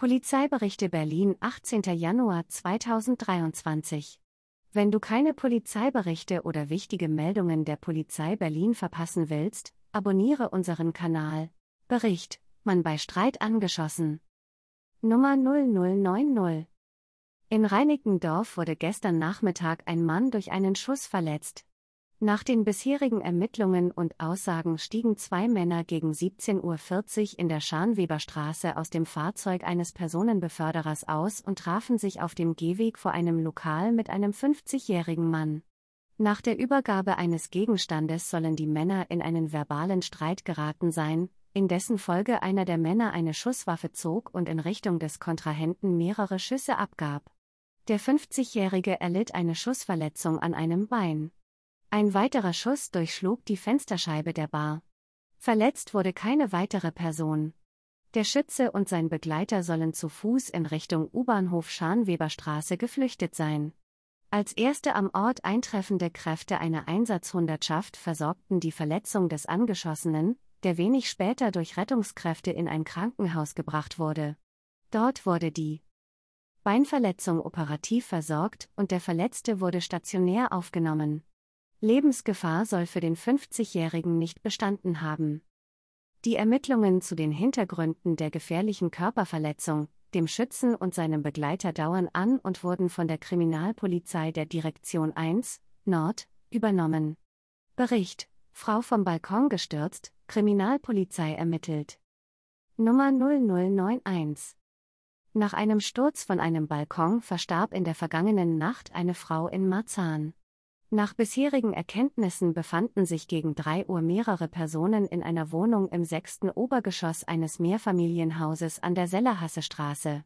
Polizeiberichte Berlin 18. Januar 2023 Wenn du keine Polizeiberichte oder wichtige Meldungen der Polizei Berlin verpassen willst, abonniere unseren Kanal. Bericht: man bei Streit angeschossen. Nummer 0090 In Reinickendorf wurde gestern Nachmittag ein Mann durch einen Schuss verletzt. Nach den bisherigen Ermittlungen und Aussagen stiegen zwei Männer gegen 17.40 Uhr in der Scharnweberstraße aus dem Fahrzeug eines Personenbeförderers aus und trafen sich auf dem Gehweg vor einem Lokal mit einem 50-jährigen Mann. Nach der Übergabe eines Gegenstandes sollen die Männer in einen verbalen Streit geraten sein, in dessen Folge einer der Männer eine Schusswaffe zog und in Richtung des Kontrahenten mehrere Schüsse abgab. Der 50-jährige erlitt eine Schussverletzung an einem Bein. Ein weiterer Schuss durchschlug die Fensterscheibe der Bar. Verletzt wurde keine weitere Person. Der Schütze und sein Begleiter sollen zu Fuß in Richtung U-Bahnhof Scharnweberstraße geflüchtet sein. Als erste am Ort eintreffende Kräfte einer Einsatzhundertschaft versorgten die Verletzung des Angeschossenen, der wenig später durch Rettungskräfte in ein Krankenhaus gebracht wurde. Dort wurde die Beinverletzung operativ versorgt und der Verletzte wurde stationär aufgenommen. Lebensgefahr soll für den 50-Jährigen nicht bestanden haben. Die Ermittlungen zu den Hintergründen der gefährlichen Körperverletzung, dem Schützen und seinem Begleiter dauern an und wurden von der Kriminalpolizei der Direktion 1 Nord übernommen. Bericht: Frau vom Balkon gestürzt, Kriminalpolizei ermittelt. Nummer 0091 Nach einem Sturz von einem Balkon verstarb in der vergangenen Nacht eine Frau in Marzahn. Nach bisherigen Erkenntnissen befanden sich gegen 3 Uhr mehrere Personen in einer Wohnung im sechsten Obergeschoss eines Mehrfamilienhauses an der Sellerhasse Straße.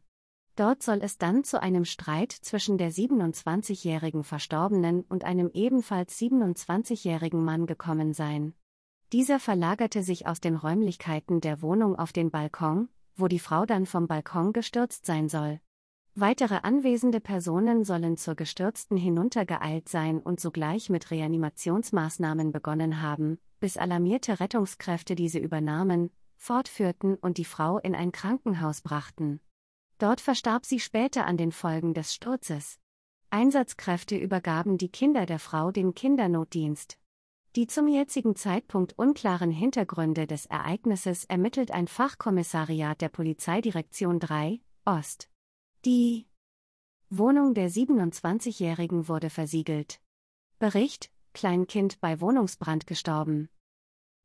Dort soll es dann zu einem Streit zwischen der 27-jährigen Verstorbenen und einem ebenfalls 27-jährigen Mann gekommen sein. Dieser verlagerte sich aus den Räumlichkeiten der Wohnung auf den Balkon, wo die Frau dann vom Balkon gestürzt sein soll. Weitere anwesende Personen sollen zur Gestürzten hinuntergeeilt sein und sogleich mit Reanimationsmaßnahmen begonnen haben, bis alarmierte Rettungskräfte diese übernahmen, fortführten und die Frau in ein Krankenhaus brachten. Dort verstarb sie später an den Folgen des Sturzes. Einsatzkräfte übergaben die Kinder der Frau dem Kindernotdienst. Die zum jetzigen Zeitpunkt unklaren Hintergründe des Ereignisses ermittelt ein Fachkommissariat der Polizeidirektion 3, Ost. Die Wohnung der 27-Jährigen wurde versiegelt. Bericht: Kleinkind bei Wohnungsbrand gestorben.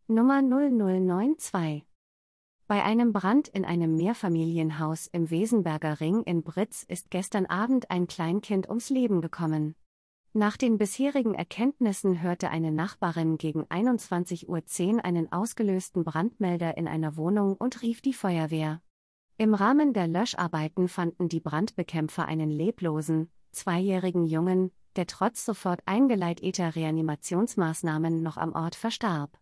Nummer 0092 bei einem Brand in einem Mehrfamilienhaus im Wesenberger Ring in Britz ist gestern Abend ein Kleinkind ums Leben gekommen. Nach den bisherigen Erkenntnissen hörte eine Nachbarin gegen 21.10 Uhr einen ausgelösten Brandmelder in einer Wohnung und rief die Feuerwehr. Im Rahmen der Löscharbeiten fanden die Brandbekämpfer einen leblosen, zweijährigen Jungen, der trotz sofort eingeleiteter Reanimationsmaßnahmen noch am Ort verstarb.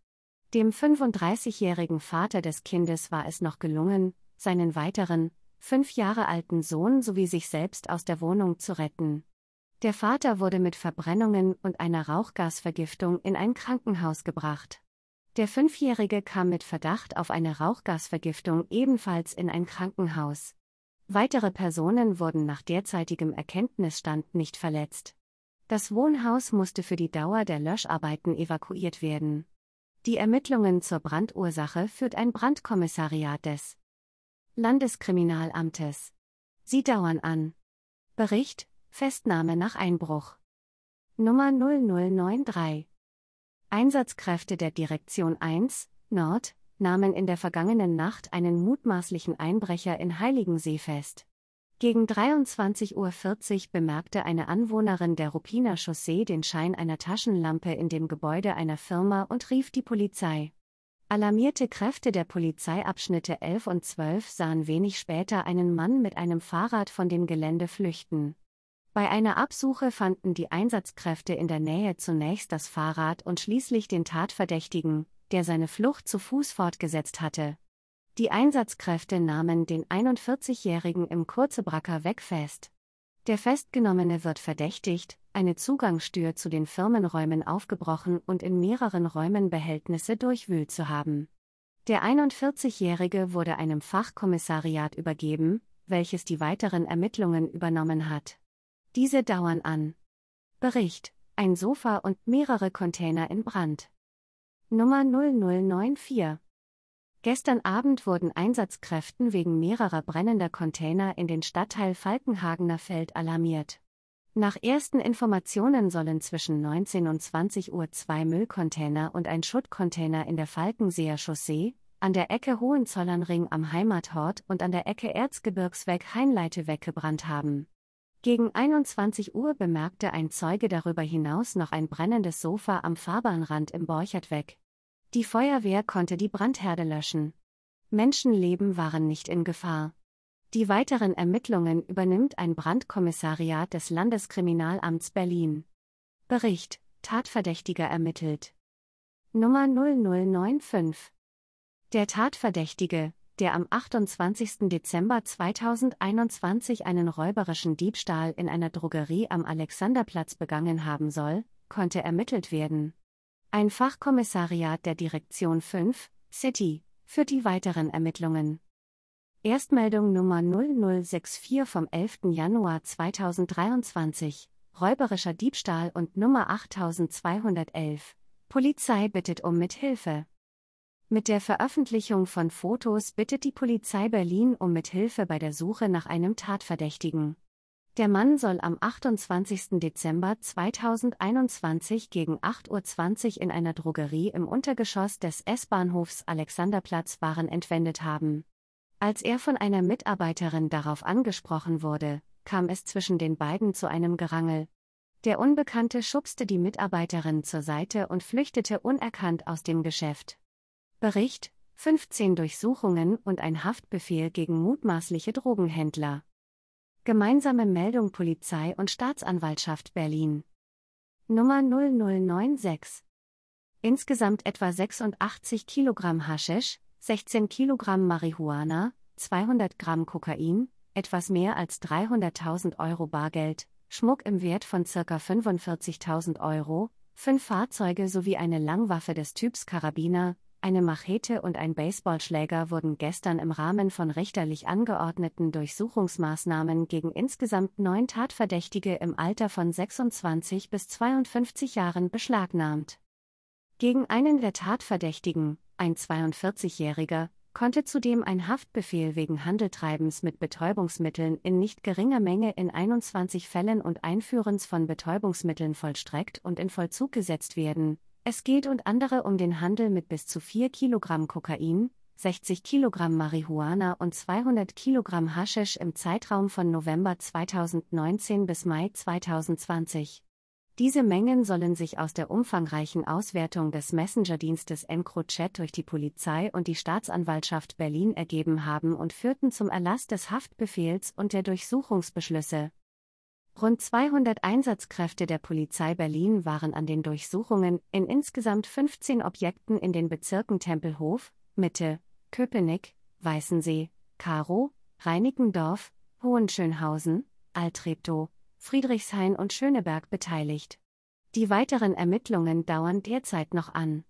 Dem 35-jährigen Vater des Kindes war es noch gelungen, seinen weiteren, fünf Jahre alten Sohn sowie sich selbst aus der Wohnung zu retten. Der Vater wurde mit Verbrennungen und einer Rauchgasvergiftung in ein Krankenhaus gebracht. Der Fünfjährige kam mit Verdacht auf eine Rauchgasvergiftung ebenfalls in ein Krankenhaus. Weitere Personen wurden nach derzeitigem Erkenntnisstand nicht verletzt. Das Wohnhaus musste für die Dauer der Löscharbeiten evakuiert werden. Die Ermittlungen zur Brandursache führt ein Brandkommissariat des Landeskriminalamtes. Sie dauern an. Bericht: Festnahme nach Einbruch. Nummer 0093 Einsatzkräfte der Direktion 1 Nord nahmen in der vergangenen Nacht einen mutmaßlichen Einbrecher in Heiligensee fest. Gegen 23.40 Uhr bemerkte eine Anwohnerin der Ruppiner Chaussee den Schein einer Taschenlampe in dem Gebäude einer Firma und rief die Polizei. Alarmierte Kräfte der Polizeiabschnitte 11 und 12 sahen wenig später einen Mann mit einem Fahrrad von dem Gelände flüchten. Bei einer Absuche fanden die Einsatzkräfte in der Nähe zunächst das Fahrrad und schließlich den Tatverdächtigen, der seine Flucht zu Fuß fortgesetzt hatte. Die Einsatzkräfte nahmen den 41-Jährigen im Kurzebracker Weg fest. Der Festgenommene wird verdächtigt, eine Zugangstür zu den Firmenräumen aufgebrochen und in mehreren Räumen Behältnisse durchwühlt zu haben. Der 41-Jährige wurde einem Fachkommissariat übergeben, welches die weiteren Ermittlungen übernommen hat. Diese dauern an. Bericht: Ein Sofa und mehrere Container in Brand. Nummer 0094. Gestern Abend wurden Einsatzkräften wegen mehrerer brennender Container in den Stadtteil Falkenhagener Feld alarmiert. Nach ersten Informationen sollen zwischen 19 und 20 Uhr zwei Müllcontainer und ein Schuttcontainer in der Falkenseer Chaussee, an der Ecke Hohenzollernring am Heimathort und an der Ecke Erzgebirgsweg Heinleite weggebrannt haben. Gegen 21 Uhr bemerkte ein Zeuge darüber hinaus noch ein brennendes Sofa am Fahrbahnrand im Borchert weg. Die Feuerwehr konnte die Brandherde löschen. Menschenleben waren nicht in Gefahr. Die weiteren Ermittlungen übernimmt ein Brandkommissariat des Landeskriminalamts Berlin. Bericht: Tatverdächtiger ermittelt. Nummer 0095. Der Tatverdächtige, der am 28. Dezember 2021 einen räuberischen Diebstahl in einer Drogerie am Alexanderplatz begangen haben soll, konnte ermittelt werden. Ein Fachkommissariat der Direktion 5, City, führt die weiteren Ermittlungen. Erstmeldung Nummer 0064 vom 11. Januar 2023, räuberischer Diebstahl und Nummer 8211. Polizei bittet um Mithilfe. Mit der Veröffentlichung von Fotos bittet die Polizei Berlin um Mithilfe bei der Suche nach einem Tatverdächtigen. Der Mann soll am 28. Dezember 2021 gegen 8.20 Uhr in einer Drogerie im Untergeschoss des S-Bahnhofs Alexanderplatz Waren entwendet haben. Als er von einer Mitarbeiterin darauf angesprochen wurde, kam es zwischen den beiden zu einem Gerangel. Der Unbekannte schubste die Mitarbeiterin zur Seite und flüchtete unerkannt aus dem Geschäft. Bericht, 15 Durchsuchungen und ein Haftbefehl gegen mutmaßliche Drogenhändler. Gemeinsame Meldung Polizei und Staatsanwaltschaft Berlin. Nummer 0096. Insgesamt etwa 86 Kilogramm Haschisch, 16 Kilogramm Marihuana, 200 Gramm Kokain, etwas mehr als 300.000 Euro Bargeld, Schmuck im Wert von ca. 45.000 Euro, fünf Fahrzeuge sowie eine Langwaffe des Typs Karabiner, eine Machete und ein Baseballschläger wurden gestern im Rahmen von richterlich angeordneten Durchsuchungsmaßnahmen gegen insgesamt neun Tatverdächtige im Alter von 26 bis 52 Jahren beschlagnahmt. Gegen einen der Tatverdächtigen, ein 42-Jähriger, konnte zudem ein Haftbefehl wegen Handeltreibens mit Betäubungsmitteln in nicht geringer Menge in 21 Fällen und Einführens von Betäubungsmitteln vollstreckt und in Vollzug gesetzt werden, es geht und andere um den Handel mit bis zu 4 Kilogramm Kokain, 60 Kilogramm Marihuana und 200 Kilogramm Haschisch im Zeitraum von November 2019 bis Mai 2020. Diese Mengen sollen sich aus der umfangreichen Auswertung des Messenger-Dienstes EncroChat durch die Polizei und die Staatsanwaltschaft Berlin ergeben haben und führten zum Erlass des Haftbefehls und der Durchsuchungsbeschlüsse. Rund 200 Einsatzkräfte der Polizei Berlin waren an den Durchsuchungen in insgesamt 15 Objekten in den Bezirken Tempelhof, Mitte, Köpenick, Weißensee, Karo, Reinickendorf, Hohenschönhausen, Altreptow, Friedrichshain und Schöneberg beteiligt. Die weiteren Ermittlungen dauern derzeit noch an.